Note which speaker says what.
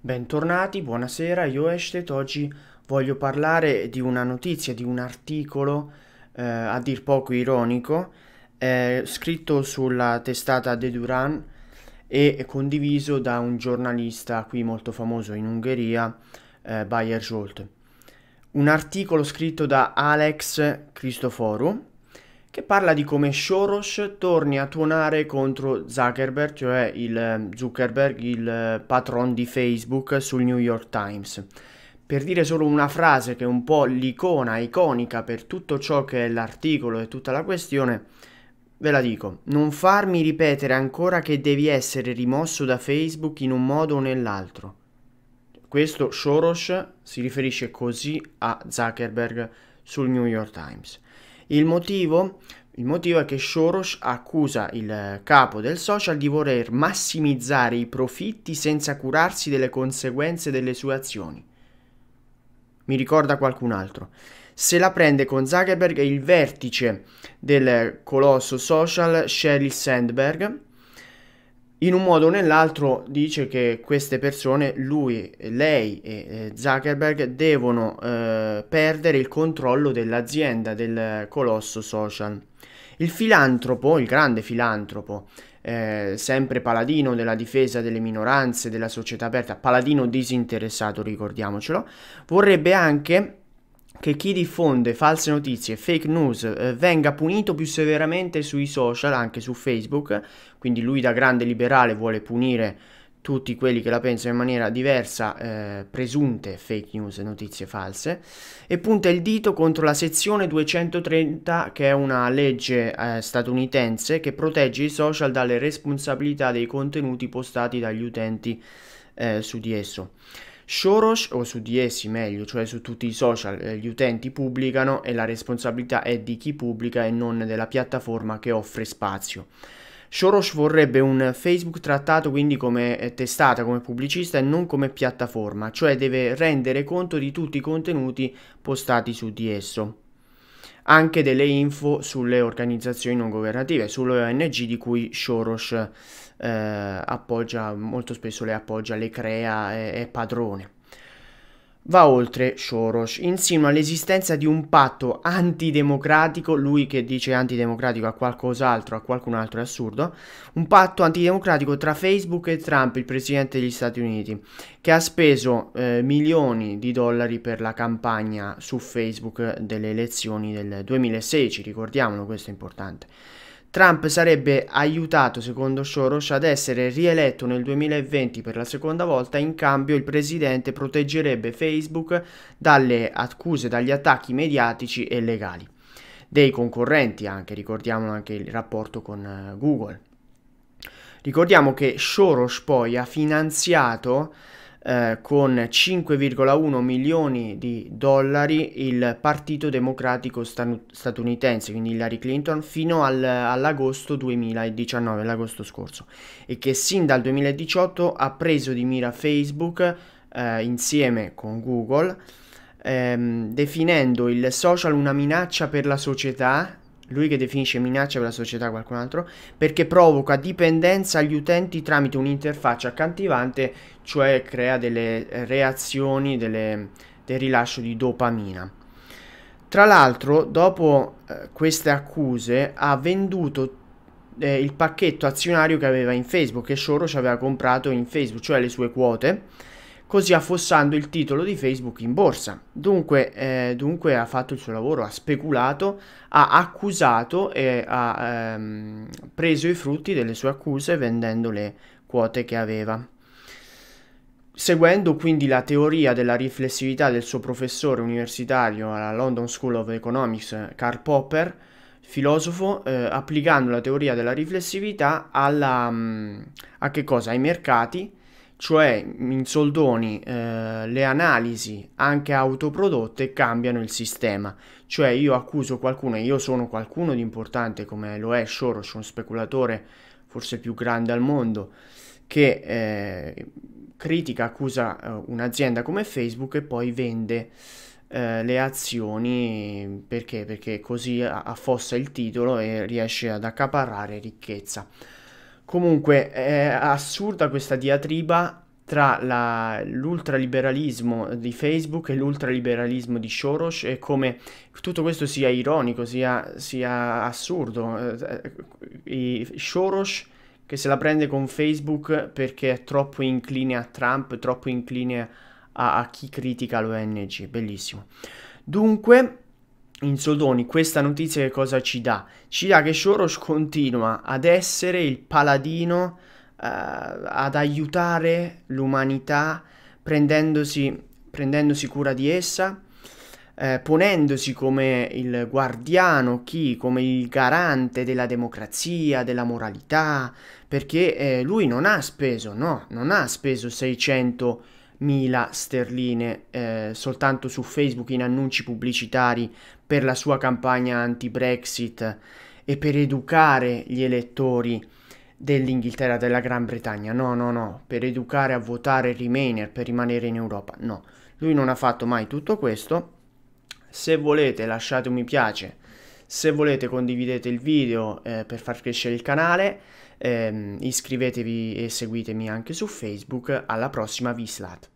Speaker 1: Bentornati, buonasera, io Estet, oggi voglio parlare di una notizia, di un articolo eh, a dir poco ironico eh, scritto sulla testata De Duran e condiviso da un giornalista qui molto famoso in Ungheria, eh, Bayer Jolt. Un articolo scritto da Alex Cristoforo, che parla di come Soros torni a tuonare contro Zuckerberg, cioè il ehm, Zuckerberg, il eh, patron di Facebook, sul New York Times. Per dire solo una frase che è un po' l'icona, iconica per tutto ciò che è l'articolo e tutta la questione, Ve la dico, non farmi ripetere ancora che devi essere rimosso da Facebook in un modo o nell'altro. Questo Soros si riferisce così a Zuckerberg sul New York Times. Il motivo? Il motivo è che Soros accusa il capo del social di voler massimizzare i profitti senza curarsi delle conseguenze delle sue azioni. Mi ricorda qualcun altro. Se la prende con Zuckerberg e il vertice del colosso social Sheryl Sandberg, in un modo o nell'altro dice che queste persone, lui, lei e eh, Zuckerberg devono eh, perdere il controllo dell'azienda, del colosso social. Il filantropo, il grande filantropo, eh, sempre paladino della difesa delle minoranze, della società aperta, paladino disinteressato, ricordiamocelo, vorrebbe anche che chi diffonde false notizie, fake news, eh, venga punito più severamente sui social, anche su Facebook, quindi lui da grande liberale vuole punire tutti quelli che la pensano in maniera diversa, eh, presunte fake news e notizie false, e punta il dito contro la sezione 230, che è una legge eh, statunitense che protegge i social dalle responsabilità dei contenuti postati dagli utenti eh, su di esso. Soros, o su di essi meglio, cioè su tutti i social, eh, gli utenti pubblicano e la responsabilità è di chi pubblica e non della piattaforma che offre spazio. Soros vorrebbe un Facebook trattato quindi come eh, testata, come pubblicista e non come piattaforma, cioè deve rendere conto di tutti i contenuti postati su di esso anche delle info sulle organizzazioni non governative, sulle ONG di cui Soros eh, appoggia, molto spesso le appoggia, le crea, è, è padrone. Va oltre Soros, insinua all'esistenza di un patto antidemocratico, lui che dice antidemocratico a qualcos'altro, a qualcun altro è assurdo, un patto antidemocratico tra Facebook e Trump, il presidente degli Stati Uniti, che ha speso eh, milioni di dollari per la campagna su Facebook delle elezioni del 2016, ricordiamolo, questo è importante. Trump sarebbe aiutato, secondo Soros, ad essere rieletto nel 2020 per la seconda volta, in cambio il presidente proteggerebbe Facebook dalle accuse, dagli attacchi mediatici e legali, dei concorrenti anche, ricordiamo anche il rapporto con eh, Google. Ricordiamo che Soros poi ha finanziato eh, con 5,1 milioni di dollari il Partito Democratico statunitense, quindi Hillary Clinton, fino al, all'agosto 2019, l'agosto scorso, e che sin dal 2018 ha preso di mira Facebook eh, insieme con Google. Ehm, definendo il social una minaccia per la società lui che definisce minaccia per la società qualcun altro, perché provoca dipendenza agli utenti tramite un'interfaccia accattivante, cioè crea delle reazioni delle, del rilascio di dopamina. Tra l'altro, dopo eh, queste accuse, ha venduto eh, il pacchetto azionario che aveva in Facebook, che Soros aveva comprato in Facebook, cioè le sue quote, così affossando il titolo di Facebook in borsa. Dunque, eh, dunque ha fatto il suo lavoro, ha speculato, ha accusato e ha ehm, preso i frutti delle sue accuse vendendo le quote che aveva. Seguendo quindi la teoria della riflessività del suo professore universitario alla London School of Economics, Karl Popper, filosofo, eh, applicando la teoria della riflessività alla, mm, a che cosa? ai mercati, cioè in soldoni eh, le analisi anche autoprodotte cambiano il sistema, cioè io accuso qualcuno, e io sono qualcuno di importante come lo è Soros, un speculatore forse più grande al mondo, che eh, critica, accusa eh, un'azienda come Facebook e poi vende eh, le azioni perché? Perché così affossa il titolo e riesce ad accaparrare ricchezza. Comunque è assurda questa diatriba tra l'ultraliberalismo di Facebook e l'ultraliberalismo di Soros e come tutto questo sia ironico, sia, sia assurdo. E eh, Soros che se la prende con Facebook perché è troppo incline a Trump, troppo incline a, a chi critica l'ONG, bellissimo. Dunque, in soldoni, questa notizia che cosa ci dà? Ci dà che Soros continua ad essere il paladino eh, ad aiutare l'umanità prendendosi, prendendosi, cura di essa, eh, ponendosi come il guardiano, chi, come il garante della democrazia, della moralità, perché eh, lui non ha speso, no, non ha speso 600 milioni mila sterline eh, soltanto su Facebook in annunci pubblicitari per la sua campagna anti-Brexit e per educare gli elettori dell'Inghilterra, della Gran Bretagna. No, no, no, per educare a votare Remainer, per rimanere in Europa. No, lui non ha fatto mai tutto questo. Se volete lasciate un mi piace se volete condividete il video eh, per far crescere il canale, ehm, iscrivetevi e seguitemi anche su Facebook. Alla prossima, Vislat!